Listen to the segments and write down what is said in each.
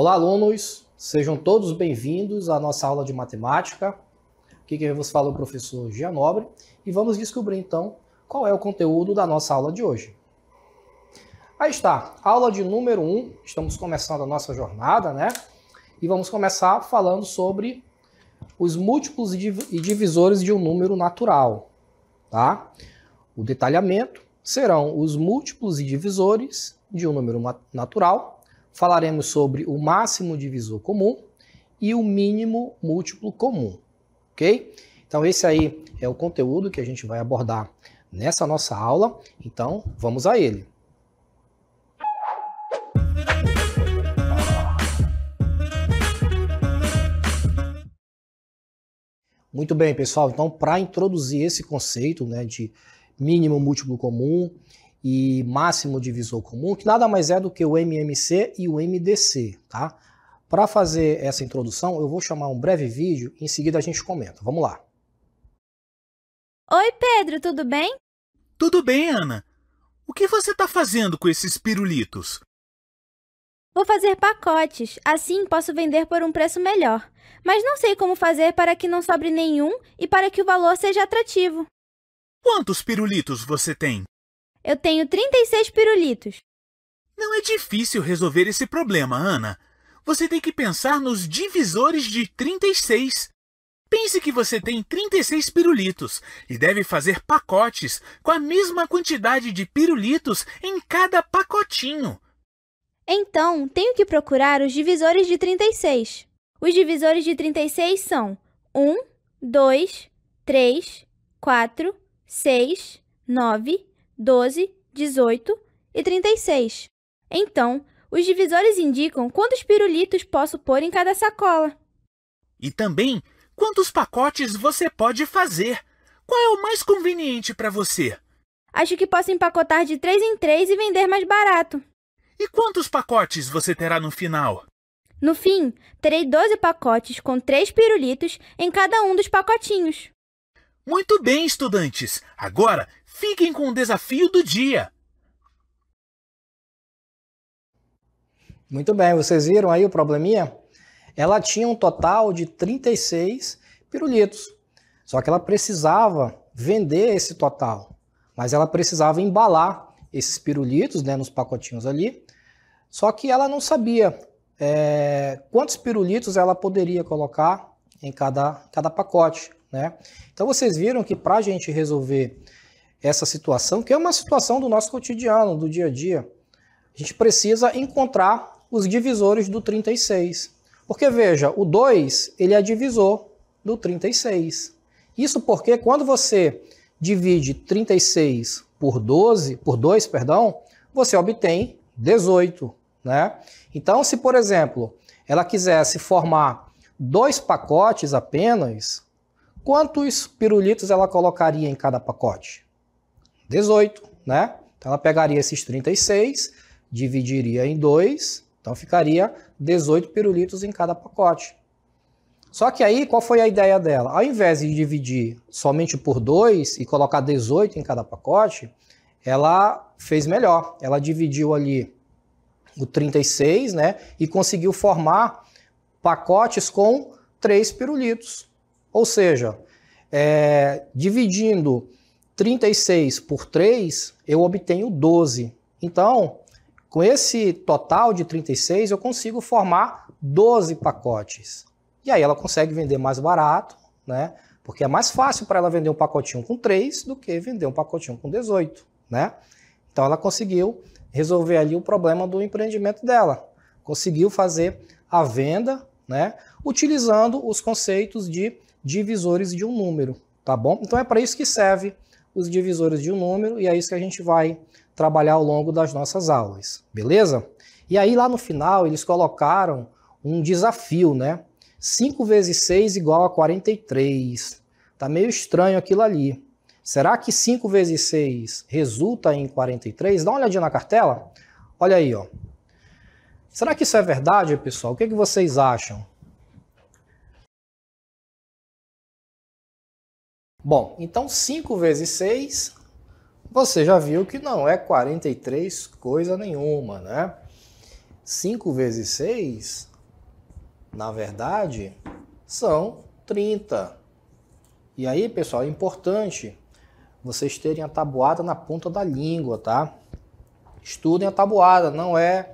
Olá, alunos! Sejam todos bem-vindos à nossa aula de matemática. Aqui quem vos fala é o professor Gianobre e vamos descobrir então qual é o conteúdo da nossa aula de hoje. Aí está, aula de número 1, um. estamos começando a nossa jornada, né? E vamos começar falando sobre os múltiplos e divisores de um número natural, tá? O detalhamento serão os múltiplos e divisores de um número natural falaremos sobre o máximo divisor comum e o mínimo múltiplo comum, ok? Então esse aí é o conteúdo que a gente vai abordar nessa nossa aula, então vamos a ele. Muito bem, pessoal. Então, para introduzir esse conceito né, de mínimo múltiplo comum e máximo divisor comum, que nada mais é do que o MMC e o MDC, tá? Para fazer essa introdução, eu vou chamar um breve vídeo e em seguida a gente comenta. Vamos lá. Oi, Pedro, tudo bem? Tudo bem, Ana. O que você está fazendo com esses pirulitos? Vou fazer pacotes, assim posso vender por um preço melhor. Mas não sei como fazer para que não sobre nenhum e para que o valor seja atrativo. Quantos pirulitos você tem? Eu tenho 36 pirulitos. Não é difícil resolver esse problema, Ana. Você tem que pensar nos divisores de 36. Pense que você tem 36 pirulitos e deve fazer pacotes com a mesma quantidade de pirulitos em cada pacotinho. Então, tenho que procurar os divisores de 36. Os divisores de 36 são 1, 2, 3, 4, 6, 9, 12, 18 e 36. Então, os divisores indicam quantos pirulitos posso pôr em cada sacola. E também quantos pacotes você pode fazer. Qual é o mais conveniente para você? Acho que posso empacotar de três em três e vender mais barato. E quantos pacotes você terá no final? No fim, terei 12 pacotes com três pirulitos em cada um dos pacotinhos. Muito bem, estudantes! Agora Fiquem com o desafio do dia. Muito bem, vocês viram aí o probleminha? Ela tinha um total de 36 pirulitos, só que ela precisava vender esse total, mas ela precisava embalar esses pirulitos né, nos pacotinhos ali, só que ela não sabia é, quantos pirulitos ela poderia colocar em cada, cada pacote. Né? Então vocês viram que para a gente resolver essa situação, que é uma situação do nosso cotidiano, do dia a dia. A gente precisa encontrar os divisores do 36. Porque veja, o 2, ele é divisor do 36. Isso porque quando você divide 36 por 12, por 2, perdão, você obtém 18, né? Então, se por exemplo, ela quisesse formar dois pacotes apenas, quantos pirulitos ela colocaria em cada pacote? 18, né? Então ela pegaria esses 36, dividiria em 2, então ficaria 18 pirulitos em cada pacote. Só que aí, qual foi a ideia dela? Ao invés de dividir somente por 2 e colocar 18 em cada pacote, ela fez melhor. Ela dividiu ali o 36, né? E conseguiu formar pacotes com 3 pirulitos. Ou seja, é, dividindo 36 por 3, eu obtenho 12. Então, com esse total de 36, eu consigo formar 12 pacotes. E aí ela consegue vender mais barato, né? Porque é mais fácil para ela vender um pacotinho com 3 do que vender um pacotinho com 18, né? Então ela conseguiu resolver ali o problema do empreendimento dela. Conseguiu fazer a venda, né? Utilizando os conceitos de divisores de um número, tá bom? Então é para isso que serve os divisores de um número, e é isso que a gente vai trabalhar ao longo das nossas aulas, beleza? E aí lá no final eles colocaram um desafio, né? 5 vezes 6 igual a 43. Tá meio estranho aquilo ali. Será que 5 vezes 6 resulta em 43? Dá uma olhadinha na cartela. Olha aí, ó. Será que isso é verdade, pessoal? O que, é que vocês acham? Bom, então 5 vezes 6, você já viu que não é 43 coisa nenhuma, né? 5 vezes 6, na verdade, são 30. E aí, pessoal, é importante vocês terem a tabuada na ponta da língua, tá? Estudem a tabuada, não é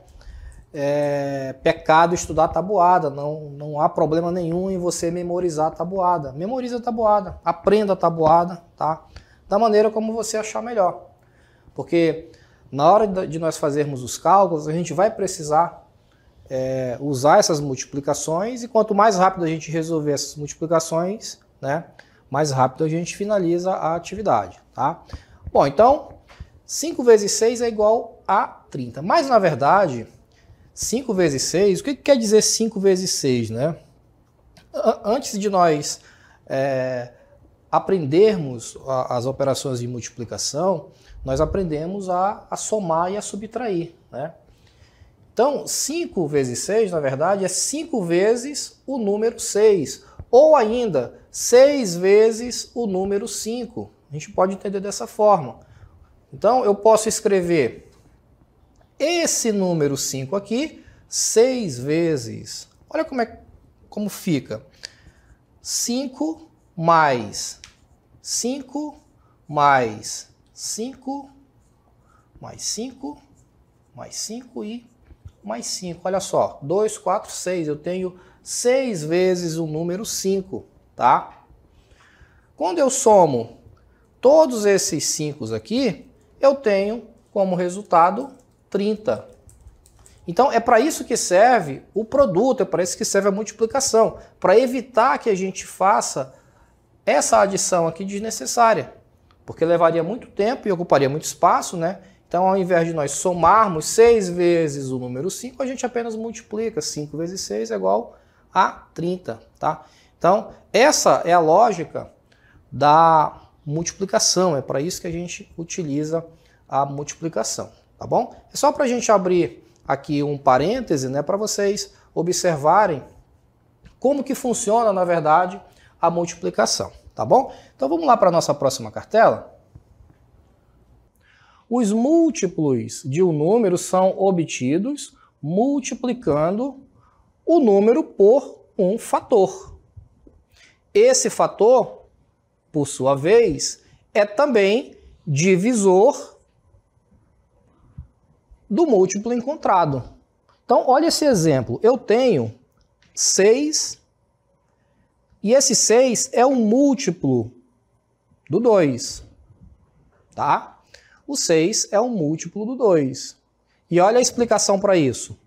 é, pecado estudar tabuada, não, não há problema nenhum em você memorizar a tabuada. Memoriza a tabuada, aprenda a tabuada, tá? Da maneira como você achar melhor. Porque na hora de nós fazermos os cálculos, a gente vai precisar é, usar essas multiplicações e quanto mais rápido a gente resolver essas multiplicações, né, mais rápido a gente finaliza a atividade, tá? Bom, então 5 vezes 6 é igual a 30. Mas na verdade, 5 vezes 6, o que, que quer dizer 5 vezes 6, né? Antes de nós é, aprendermos a, as operações de multiplicação, nós aprendemos a, a somar e a subtrair, né? Então, 5 vezes 6, na verdade, é 5 vezes o número 6, ou ainda 6 vezes o número 5. A gente pode entender dessa forma. Então, eu posso escrever esse número 5 aqui, 6 vezes. Olha como, é, como fica. 5 mais 5 mais 5 mais 5 mais 5 e mais 5. Olha só, 2, 4, 6. Eu tenho 6 vezes o número 5, tá? Quando eu somo todos esses 5 aqui, eu tenho como resultado 30. Então é para isso que serve o produto, é para isso que serve a multiplicação, para evitar que a gente faça essa adição aqui desnecessária, porque levaria muito tempo e ocuparia muito espaço, né? Então, ao invés de nós somarmos 6 vezes o número 5, a gente apenas multiplica. 5 vezes 6 é igual a 30, tá? Então, essa é a lógica da multiplicação. É para isso que a gente utiliza a multiplicação tá bom? É só para a gente abrir aqui um parêntese, né, para vocês observarem como que funciona, na verdade, a multiplicação, tá bom? Então vamos lá para a nossa próxima cartela. Os múltiplos de um número são obtidos multiplicando o número por um fator. Esse fator, por sua vez, é também divisor do múltiplo encontrado. Então, olha esse exemplo. Eu tenho 6 e esse 6 é um múltiplo do 2, tá? O 6 é um múltiplo do 2. E olha a explicação para isso.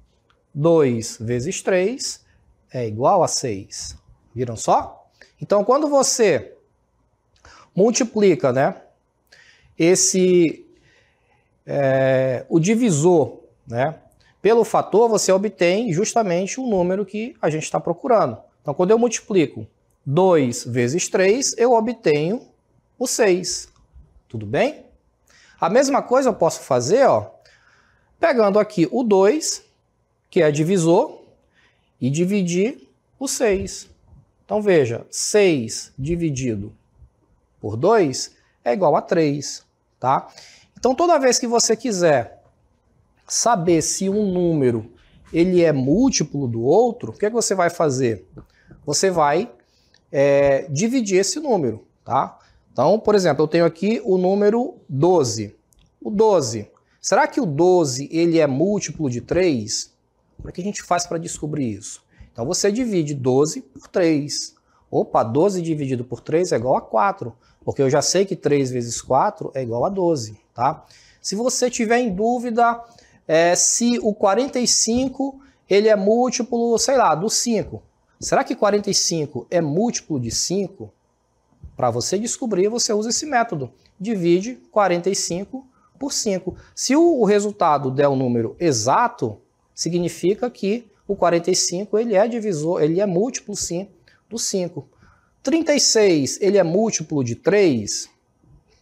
2 vezes 3 é igual a 6. Viram só? Então, quando você multiplica né, esse é, o divisor, né? Pelo fator, você obtém justamente o número que a gente está procurando. Então, quando eu multiplico 2 vezes 3, eu obtenho o 6. Tudo bem? A mesma coisa eu posso fazer, ó, pegando aqui o 2, que é divisor, e dividir o 6. Então, veja, 6 dividido por 2 é igual a 3, tá? Então, toda vez que você quiser saber se um número ele é múltiplo do outro, o que, é que você vai fazer? Você vai é, dividir esse número, tá? Então, por exemplo, eu tenho aqui o número 12. O 12, será que o 12 ele é múltiplo de 3? Como é que a gente faz para descobrir isso? Então, você divide 12 por 3. Opa, 12 dividido por 3 é igual a 4, porque eu já sei que 3 vezes 4 é igual a 12 tá? Se você tiver em dúvida é, se o 45 ele é múltiplo, sei lá, do 5. Será que 45 é múltiplo de 5? Para você descobrir, você usa esse método. Divide 45 por 5. Se o resultado der um número exato, significa que o 45 ele é divisor, ele é múltiplo sim do 5. 36, ele é múltiplo de 3?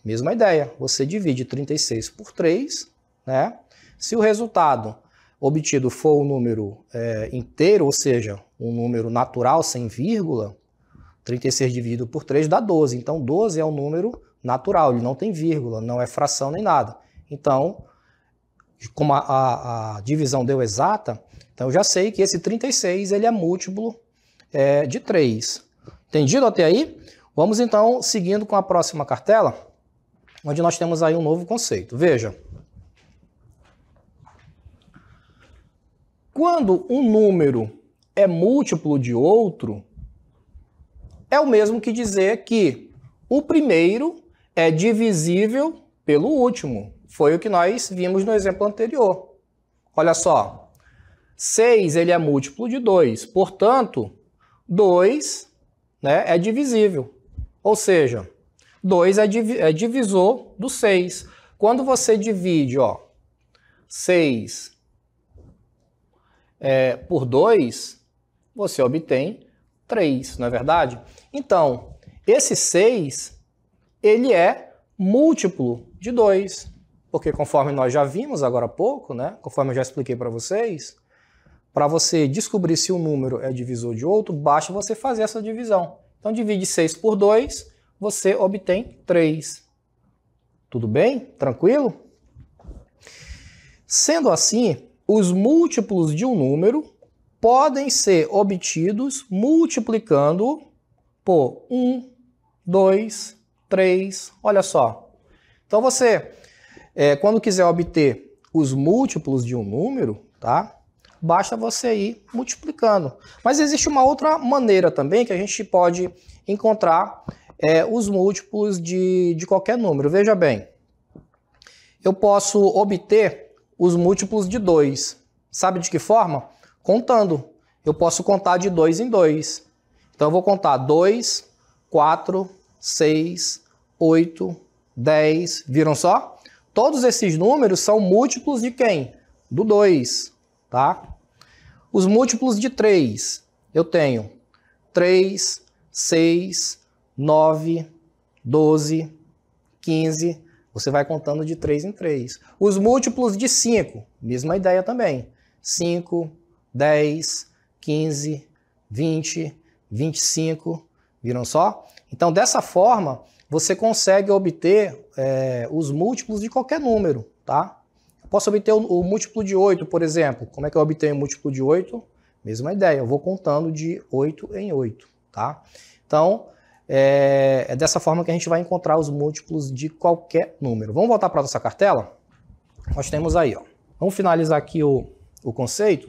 Mesma ideia, você divide 36 por 3, né? Se o resultado obtido for um número é, inteiro, ou seja, um número natural sem vírgula, 36 dividido por 3 dá 12. Então, 12 é um número natural, ele não tem vírgula, não é fração nem nada. Então, como a, a, a divisão deu exata, então eu já sei que esse 36 ele é múltiplo é, de 3. Entendido até aí? Vamos então seguindo com a próxima cartela onde nós temos aí um novo conceito. Veja. Quando um número é múltiplo de outro, é o mesmo que dizer que o primeiro é divisível pelo último. Foi o que nós vimos no exemplo anterior. Olha só, 6 ele é múltiplo de 2, portanto, 2 né, é divisível. Ou seja, 2 é, div é divisor do 6. Quando você divide, 6 é, por 2, você obtém 3, não é verdade? Então, esse 6, ele é múltiplo de 2, porque conforme nós já vimos agora há pouco, né, conforme eu já expliquei para vocês, para você descobrir se um número é divisor de outro, basta você fazer essa divisão. Então, divide 6 por 2 você obtém 3. Tudo bem? Tranquilo? Sendo assim, os múltiplos de um número podem ser obtidos multiplicando por 1, 2, 3. Olha só. Então você, é, quando quiser obter os múltiplos de um número, tá? Basta você ir multiplicando. Mas existe uma outra maneira também que a gente pode encontrar é, os múltiplos de, de qualquer número. Veja bem, eu posso obter os múltiplos de 2. Sabe de que forma? Contando. Eu posso contar de 2 em 2. Então eu vou contar 2, 4, 6, 8, 10. Viram só? Todos esses números são múltiplos de quem? Do 2, tá? Os múltiplos de 3. Eu tenho 3, 6, 9, 12, 15, você vai contando de 3 em 3. Os múltiplos de 5, mesma ideia também. 5, 10, 15, 20, 25, viram só? Então, dessa forma, você consegue obter é, os múltiplos de qualquer número, tá? Eu posso obter o, o, múltiplo de 8, por exemplo. Como é que eu obtenho o múltiplo de 8? Mesma ideia, eu vou contando de 8 em 8, tá? Então, é, é dessa forma que a gente vai encontrar os múltiplos de qualquer número. Vamos voltar para a nossa cartela? Nós temos aí, ó. Vamos finalizar aqui o, o conceito.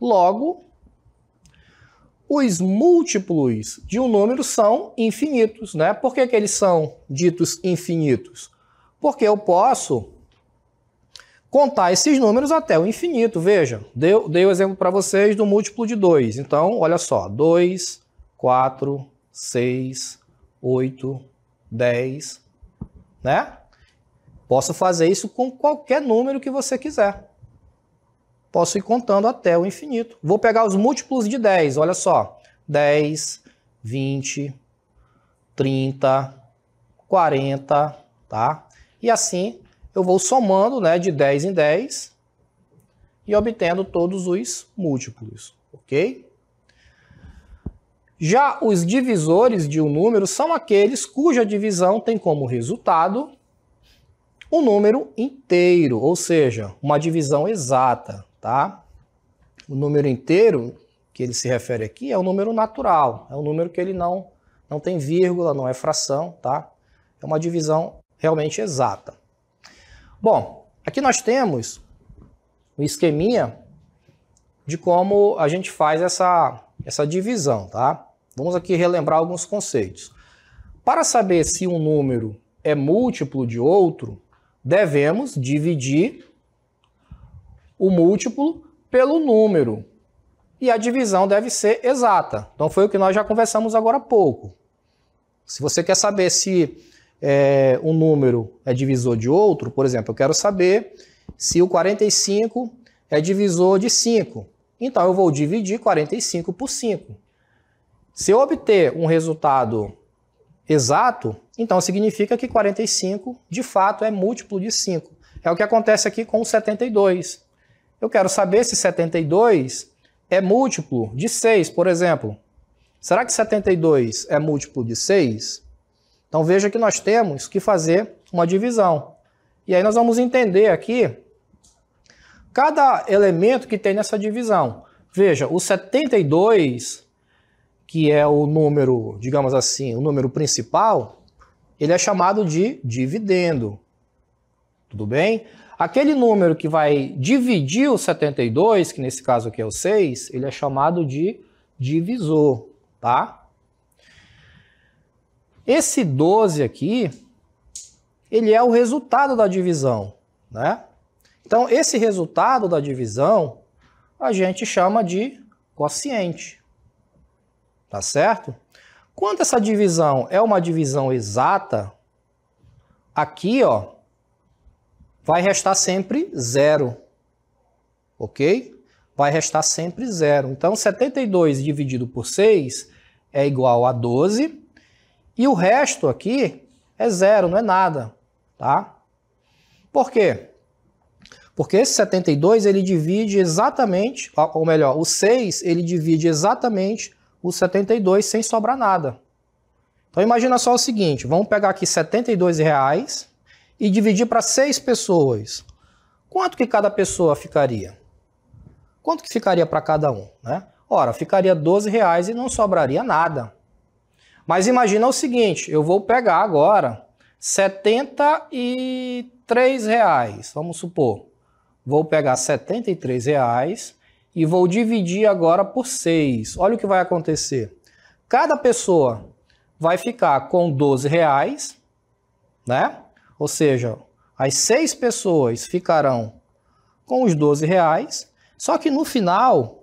Logo, os múltiplos de um número são infinitos, né? Por que, que eles são ditos infinitos? Porque eu posso contar esses números até o infinito. Veja, dei, dei o exemplo para vocês do múltiplo de 2. Então, olha só, 2, 4, 6, 8, 10, né? Posso fazer isso com qualquer número que você quiser. Posso ir contando até o infinito. Vou pegar os múltiplos de 10, olha só. 10, 20, 30, 40, tá? E assim eu vou somando né, de 10 em 10 e obtendo todos os múltiplos, ok? Já os divisores de um número são aqueles cuja divisão tem como resultado um número inteiro, ou seja, uma divisão exata, tá? O número inteiro que ele se refere aqui é o número natural, é um número que ele não não tem vírgula, não é fração, tá? É uma divisão realmente exata. Bom, aqui nós temos o um esqueminha de como a gente faz essa essa divisão, tá? Vamos aqui relembrar alguns conceitos. Para saber se um número é múltiplo de outro, devemos dividir o múltiplo pelo número. E a divisão deve ser exata. Então foi o que nós já conversamos agora há pouco. Se você quer saber se é, um número é divisor de outro, por exemplo, eu quero saber se o 45 é divisor de 5. Então eu vou dividir 45 por 5. Se eu obter um resultado exato, então significa que 45 de fato é múltiplo de 5. É o que acontece aqui com 72. Eu quero saber se 72 é múltiplo de 6, por exemplo. Será que 72 é múltiplo de 6? Então veja que nós temos que fazer uma divisão. E aí nós vamos entender aqui cada elemento que tem nessa divisão. Veja, o 72 que é o número, digamos assim, o número principal, ele é chamado de dividendo. Tudo bem? Aquele número que vai dividir o 72, que nesse caso aqui é o 6, ele é chamado de divisor, tá? Esse 12 aqui, ele é o resultado da divisão, né? Então, esse resultado da divisão, a gente chama de quociente tá certo? Quando essa divisão é uma divisão exata, aqui, ó, vai restar sempre zero, ok? Vai restar sempre zero. Então, 72 dividido por 6 é igual a 12, e o resto aqui é zero, não é nada, tá? Por quê? Porque esse 72 ele divide exatamente, ou melhor, o 6 ele divide exatamente o 72 sem sobrar nada. Então imagina só o seguinte, vamos pegar aqui 72 reais e dividir para seis pessoas. Quanto que cada pessoa ficaria? Quanto que ficaria para cada um? Né? Ora, ficaria 12 reais e não sobraria nada. Mas imagina o seguinte, eu vou pegar agora 73 reais, vamos supor. Vou pegar 73 reais e vou dividir agora por 6. Olha o que vai acontecer. Cada pessoa vai ficar com 12 reais, né? Ou seja, as seis pessoas ficarão com os 12 reais, só que no final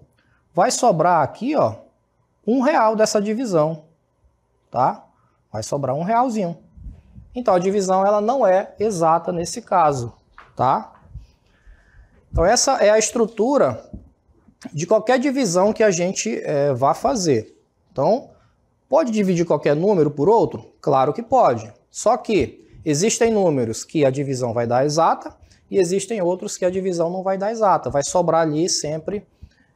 vai sobrar aqui, ó, um real dessa divisão, tá? Vai sobrar um realzinho. Então a divisão ela não é exata nesse caso, tá? Então essa é a estrutura de qualquer divisão que a gente é, vá fazer. Então, pode dividir qualquer número por outro? Claro que pode. Só que existem números que a divisão vai dar exata e existem outros que a divisão não vai dar exata. Vai sobrar ali sempre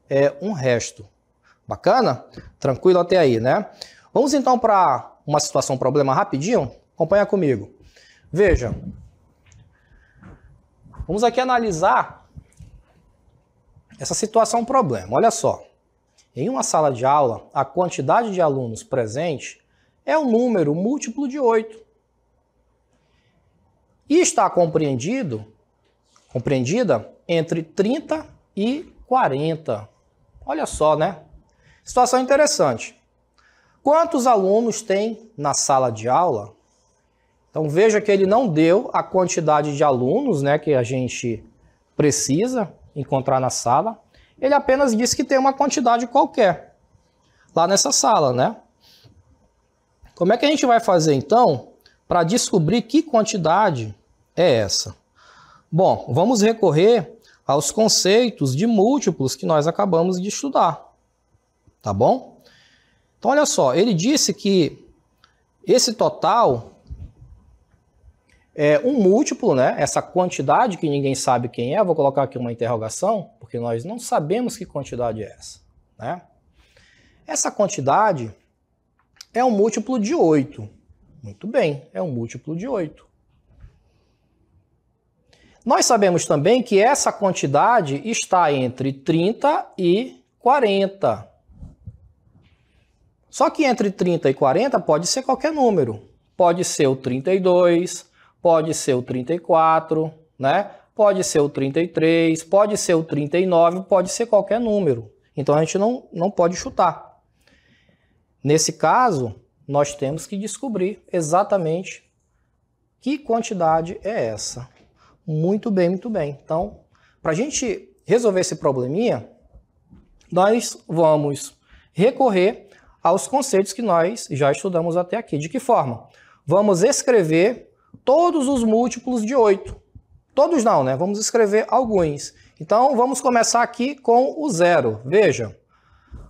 é, um resto. Bacana? Tranquilo até aí, né? Vamos então para uma situação, problema rapidinho? Acompanha comigo. Veja, vamos aqui analisar essa situação é um problema. Olha só. Em uma sala de aula, a quantidade de alunos presente é um número múltiplo de 8. E está compreendido, compreendida entre 30 e 40. Olha só, né? Situação interessante. Quantos alunos tem na sala de aula? Então veja que ele não deu a quantidade de alunos, né, que a gente precisa encontrar na sala, ele apenas disse que tem uma quantidade qualquer lá nessa sala, né? Como é que a gente vai fazer então para descobrir que quantidade é essa? Bom, vamos recorrer aos conceitos de múltiplos que nós acabamos de estudar, tá bom? Então olha só, ele disse que esse total é, um múltiplo, né? Essa quantidade que ninguém sabe quem é, vou colocar aqui uma interrogação, porque nós não sabemos que quantidade é essa, né? Essa quantidade é um múltiplo de 8. Muito bem, é um múltiplo de 8. Nós sabemos também que essa quantidade está entre 30 e 40. Só que entre 30 e 40 pode ser qualquer número. Pode ser o 32, pode ser o 34, né? Pode ser o 33, pode ser o 39, pode ser qualquer número. Então a gente não, não pode chutar. Nesse caso, nós temos que descobrir exatamente que quantidade é essa. Muito bem, muito bem. Então, para a gente resolver esse probleminha, nós vamos recorrer aos conceitos que nós já estudamos até aqui. De que forma? Vamos escrever todos os múltiplos de 8. Todos não, né? Vamos escrever alguns. Então, vamos começar aqui com o zero. Veja,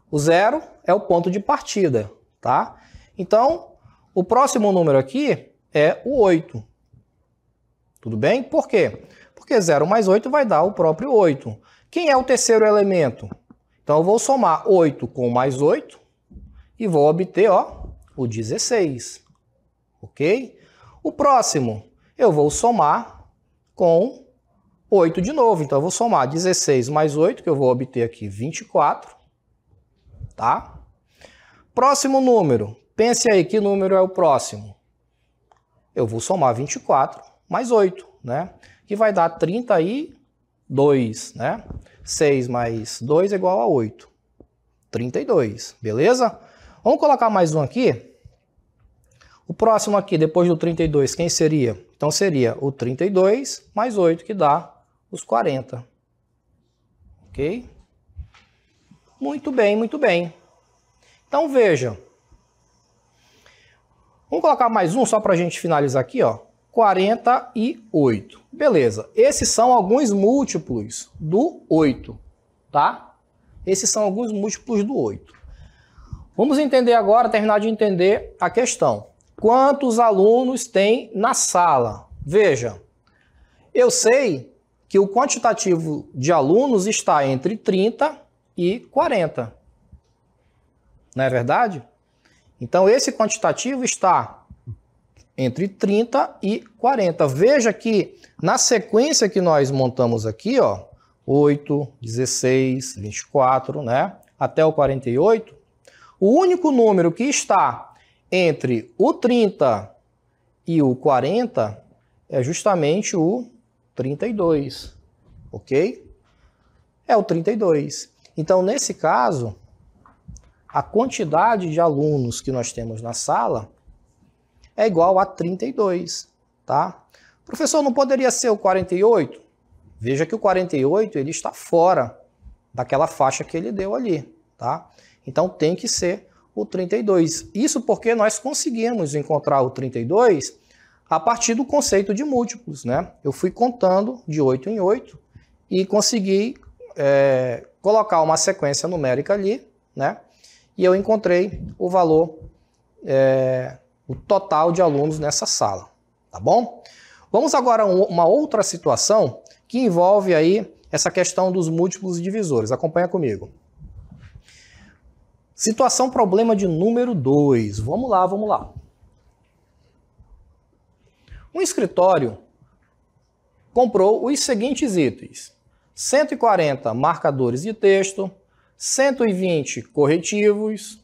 o zero é o ponto de partida, tá? Então, o próximo número aqui é o 8. Tudo bem? Por quê? Porque 0 mais 8 vai dar o próprio 8. Quem é o terceiro elemento? Então, eu vou somar 8 com mais 8 e vou obter ó, o 16. Ok? Ok? O próximo, eu vou somar com 8 de novo. Então, eu vou somar 16 mais 8, que eu vou obter aqui 24, tá? Próximo número, pense aí que número é o próximo. Eu vou somar 24 mais 8, né? Que vai dar 32, né? 6 mais 2 é igual a 8. 32, beleza? Vamos colocar mais um aqui? O próximo aqui, depois do 32, quem seria? Então seria o 32 mais 8, que dá os 40. Ok? Muito bem, muito bem. Então veja. Vamos colocar mais um só para a gente finalizar aqui, ó. 48. Beleza. Esses são alguns múltiplos do 8, tá? Esses são alguns múltiplos do 8. Vamos entender agora, terminar de entender a questão quantos alunos tem na sala. Veja, eu sei que o quantitativo de alunos está entre 30 e 40. Não é verdade? Então, esse quantitativo está entre 30 e 40. Veja que na sequência que nós montamos aqui, ó, 8, 16, 24, né, até o 48, o único número que está entre o 30 e o 40 é justamente o 32, ok? É o 32. Então, nesse caso, a quantidade de alunos que nós temos na sala é igual a 32, tá? Professor, não poderia ser o 48? Veja que o 48 ele está fora daquela faixa que ele deu ali, tá? Então tem que ser o 32. Isso porque nós conseguimos encontrar o 32 a partir do conceito de múltiplos. Né? Eu fui contando de 8 em 8 e consegui é, colocar uma sequência numérica ali, né? e eu encontrei o valor, é, o total de alunos nessa sala. Tá bom? Vamos agora a uma outra situação que envolve aí essa questão dos múltiplos divisores. Acompanha comigo. Situação problema de número 2. Vamos lá, vamos lá. Um escritório comprou os seguintes itens: 140 marcadores de texto, 120 corretivos,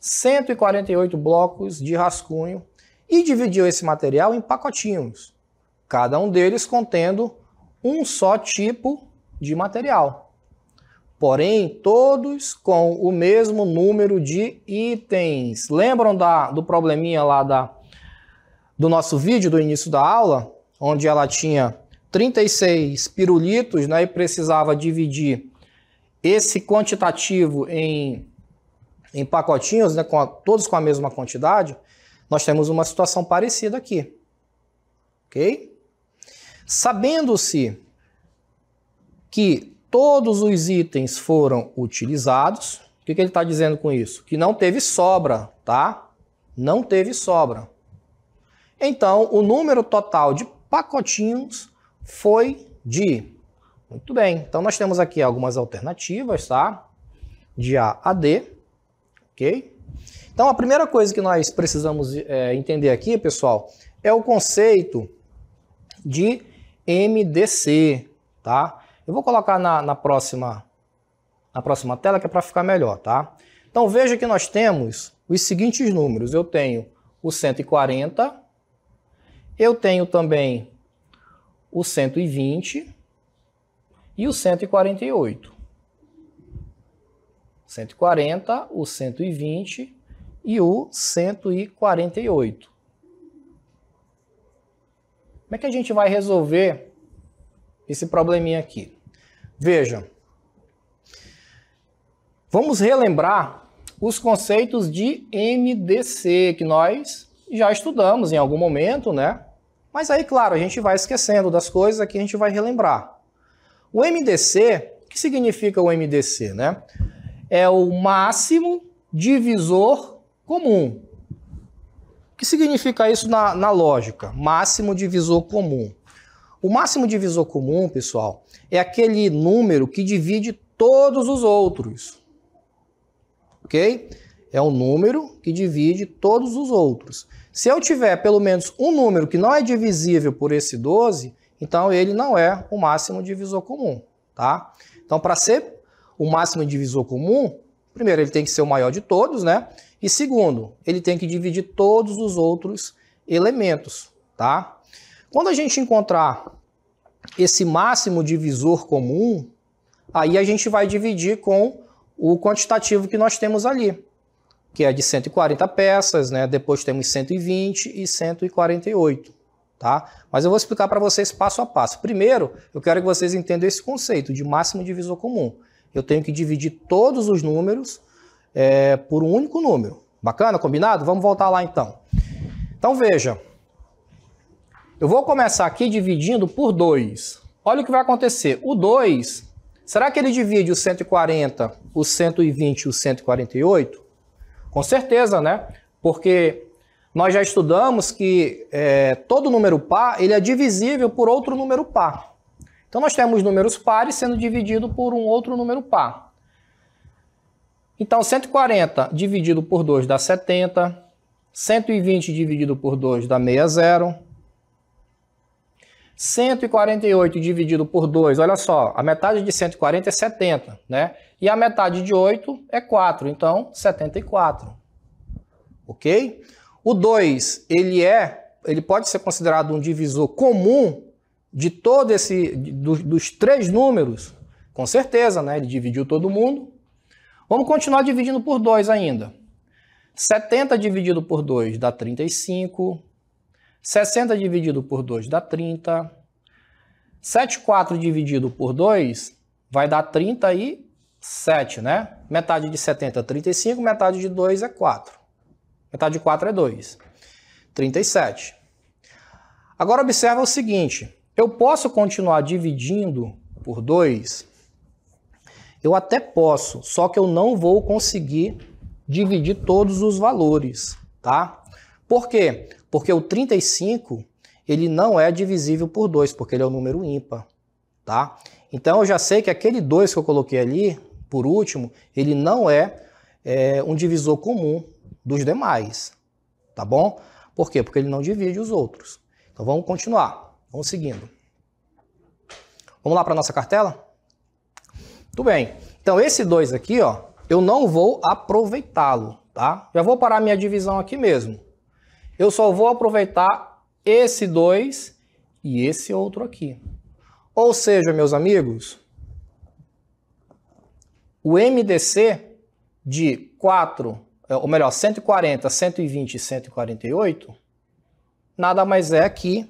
148 blocos de rascunho e dividiu esse material em pacotinhos, cada um deles contendo um só tipo de material porém todos com o mesmo número de itens. Lembram da, do probleminha lá da, do nosso vídeo do início da aula, onde ela tinha 36 pirulitos né, e precisava dividir esse quantitativo em, em pacotinhos, né, com a, todos com a mesma quantidade? Nós temos uma situação parecida aqui. Ok? Sabendo-se que todos os itens foram utilizados. O que, que ele está dizendo com isso? Que não teve sobra, tá? Não teve sobra. Então, o número total de pacotinhos foi de... Muito bem, então nós temos aqui algumas alternativas, tá? De A a D, ok? Então, a primeira coisa que nós precisamos é, entender aqui, pessoal, é o conceito de MDC, tá? Eu vou colocar na, na próxima, na próxima tela que é para ficar melhor, tá? Então veja que nós temos os seguintes números. Eu tenho o 140, eu tenho também o 120 e o 148. 140, o 120 e o 148. Como é que a gente vai resolver esse probleminha aqui? Veja, vamos relembrar os conceitos de MDC que nós já estudamos em algum momento, né? Mas aí, claro, a gente vai esquecendo das coisas que a gente vai relembrar. O MDC, o que significa o MDC, né? É o máximo divisor comum. O que significa isso na, na lógica? Máximo divisor comum. O máximo divisor comum, pessoal, é aquele número que divide todos os outros. Ok? É um número que divide todos os outros. Se eu tiver pelo menos um número que não é divisível por esse 12, então ele não é o máximo divisor comum, tá? Então, para ser o máximo divisor comum, primeiro, ele tem que ser o maior de todos, né? E segundo, ele tem que dividir todos os outros elementos, tá? Quando a gente encontrar esse máximo divisor comum, aí a gente vai dividir com o quantitativo que nós temos ali, que é de 140 peças, né? depois temos 120 e 148. Tá? Mas eu vou explicar para vocês passo a passo. Primeiro, eu quero que vocês entendam esse conceito de máximo divisor comum. Eu tenho que dividir todos os números é, por um único número. Bacana? Combinado? Vamos voltar lá então. Então veja, eu vou começar aqui dividindo por 2. Olha o que vai acontecer. O 2, será que ele divide o 140, o 120 e o 148? Com certeza, né? Porque nós já estudamos que é, todo número par ele é divisível por outro número par. Então nós temos números pares sendo divididos por um outro número par. Então 140 dividido por 2 dá 70, 120 dividido por 2 dá 60, 148 dividido por 2, olha só, a metade de 140 é 70, né? E a metade de 8 é 4, então 74. OK? O 2, ele é, ele pode ser considerado um divisor comum de todo esse dos, dos três números, com certeza, né? Ele dividiu todo mundo. Vamos continuar dividindo por 2 ainda. 70 dividido por 2 dá 35, 60 dividido por 2 dá 30. 74 dividido por 2 vai dar 37, né? Metade de 70 é 35, metade de 2 é 4. Metade de 4 é 2. 37. Agora observa o seguinte, eu posso continuar dividindo por 2? Eu até posso, só que eu não vou conseguir dividir todos os valores, tá? Por quê? Porque o 35, ele não é divisível por 2, porque ele é um número ímpar, tá? Então eu já sei que aquele 2 que eu coloquei ali, por último, ele não é, é um divisor comum dos demais, tá bom? Por quê? Porque ele não divide os outros. Então vamos continuar, vamos seguindo. Vamos lá para nossa cartela? Tudo bem. Então esse 2 aqui, ó, eu não vou aproveitá-lo, tá? Já vou parar minha divisão aqui mesmo. Eu só vou aproveitar esse 2 e esse outro aqui. Ou seja, meus amigos, o MDC de 4, é, ou melhor, 140, 120 e 148, nada mais é que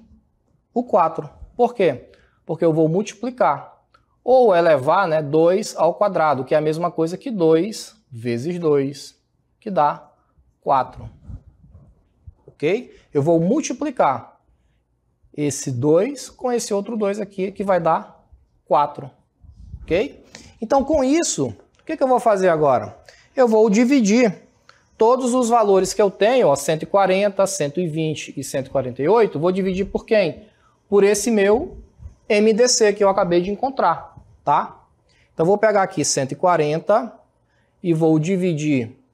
o 4. Por quê? Porque eu vou multiplicar ou elevar né, 2 ao quadrado, que é a mesma coisa que 2 vezes 2, que dá 4 ok? Eu vou multiplicar esse 2 com esse outro 2 aqui, que vai dar 4, ok? Então, com isso, o que, que eu vou fazer agora? Eu vou dividir todos os valores que eu tenho, ó, 140, 120 e 148, vou dividir por quem? Por esse meu MDC que eu acabei de encontrar, tá? Então vou pegar aqui 140 e vou dividir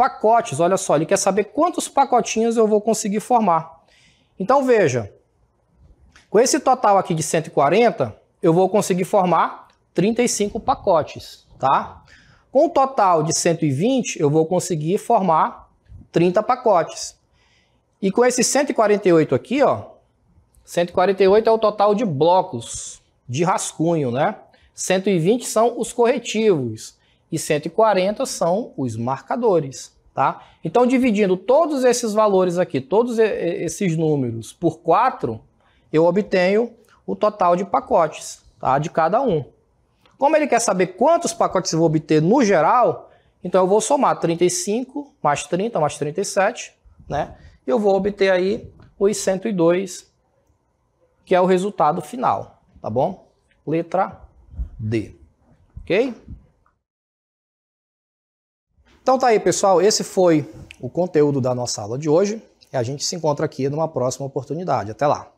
pacotes. Olha só, ele quer saber quantos pacotinhos eu vou conseguir formar. Então veja, com esse total aqui de 140, eu vou conseguir formar 35 pacotes, tá? Com o um total de 120, eu vou conseguir formar 30 pacotes. E com esse 148 aqui, ó, 148 é o total de blocos de rascunho, né? 120 são os corretivos e 140 são os marcadores. Tá? Então, dividindo todos esses valores aqui, todos esses números por 4, eu obtenho o total de pacotes tá? de cada um. Como ele quer saber quantos pacotes eu vou obter no geral, então eu vou somar 35 mais 30 mais 37, né? E eu vou obter aí os 102, que é o resultado final, tá bom? Letra D, ok? Então tá aí, pessoal. Esse foi o conteúdo da nossa aula de hoje. E a gente se encontra aqui numa próxima oportunidade. Até lá!